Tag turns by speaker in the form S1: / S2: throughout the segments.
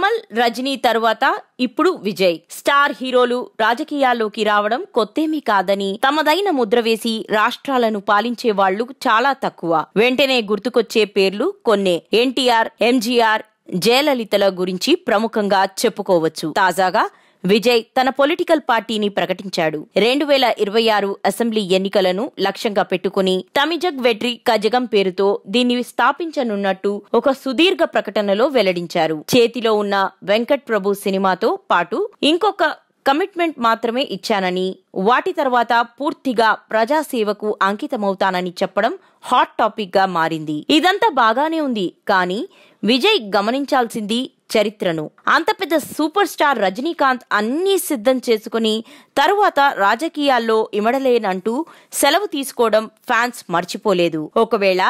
S1: కమల్ రజనీ తరువాత ఇప్పుడు విజయ్ స్టార్ హీరోలు రాజకీయాల్లోకి రావడం కొత్తేమీ కాదని తమదైన ముద్ర వేసి రాష్ట్రాలను పాలించే వాళ్లు చాలా తక్కువ వెంటనే గుర్తుకొచ్చే పేర్లు కొన్నే ఎన్టీఆర్ ఎంజీఆర్ జయలలితల గురించి ప్రముఖంగా చెప్పుకోవచ్చు తాజాగా విజయ్ తన పొలిటికల్ పార్టీని ప్రకటించాడు రెండు వేల ఇరవై ఆరు అసెంబ్లీ ఎన్నికలను లక్ష్యంగా పెట్టుకుని తమిజగ్ వెట్రి కజగం పేరుతో దీన్ని స్థాపించనున్నట్టు ఒక సుదీర్ఘ ప్రకటనలో వెల్లడించారు చేతిలో ఉన్న వెంకట్ ప్రభు సినిమాతో పాటు ఇంకొక కమిట్మెంట్ మాత్రమే ఇచ్చానని వాటి తర్వాత పూర్తిగా ప్రజాసేవకు అంకితమవుతానని చెప్పడం హాట్ టాపిక్ గా మారింది ఇదంతా బాగానే ఉంది కానీ విజయ్ గమనించాల్సింది చరిత్రను అంత పెద్ద సూపర్ స్టార్ రజనీకాంత్ అన్నీ సిద్ధం చేసుకుని తరువాత రాజకీయాల్లో ఇమడలేనంటూ సెలవు తీసుకోవడం ఫ్యాన్స్ మర్చిపోలేదు ఒకవేళ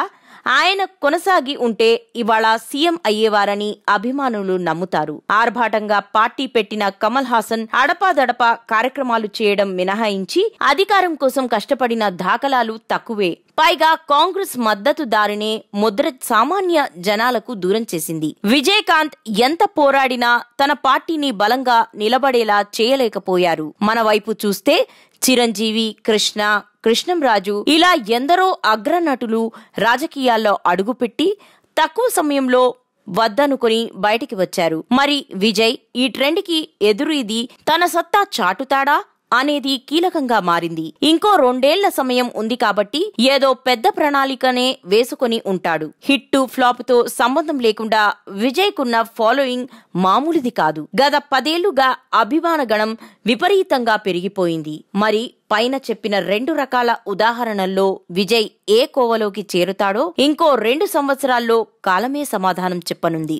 S1: ఆయన కొనసాగి ఉంటే ఇవాళ సీఎం అయ్యేవారని అభిమానులు నమ్ముతారు ఆర్భాటంగా పార్టీ పెట్టిన కమల్ హాసన్ అడపాదడపా కార్యక్రమాలు చేయడం మినహాయించి అధికారం కోసం కష్టపడిన దాఖలాలు తక్కువే పైగా కాంగ్రెస్ దారినే ముద్ర సామాన్య జనాలకు దూరం చేసింది విజయకాంత్ ఎంత పోరాడినా తన పార్టీని బలంగా నిలబడేలా చేయలేకపోయారు మన వైపు చూస్తే చిరంజీవి కృష్ణ కృష్ణంరాజు ఇలా ఎందరో అగ్రనటులు రాజకీయాల్లో అడుగుపెట్టి తక్కువ సమయంలో వద్దనుకుని బయటికి వచ్చారు మరి విజయ్ ఈ ట్రెండ్కి ఎదురీది తన సత్తా చాటుతాడా అనేది కీలకంగా మారింది ఇంకో రెండేళ్ల సమయం ఉంది కాబట్టి ఏదో పెద్ద ప్రణాళికనే వేసుకుని ఉంటాడు హిట్ ఫ్లాప్ తో సంబంధం లేకుండా విజయ్ కున్న ఫాలోయింగ్ మామూలుది కాదు గత పదేళ్లుగా అభిమాన గణం విపరీతంగా పెరిగిపోయింది మరి పైన చెప్పిన రెండు రకాల ఉదాహరణల్లో విజయ్ ఏ కోవలోకి చేరుతాడో ఇంకో రెండు సంవత్సరాల్లో కాలమే సమాధానం చెప్పనుంది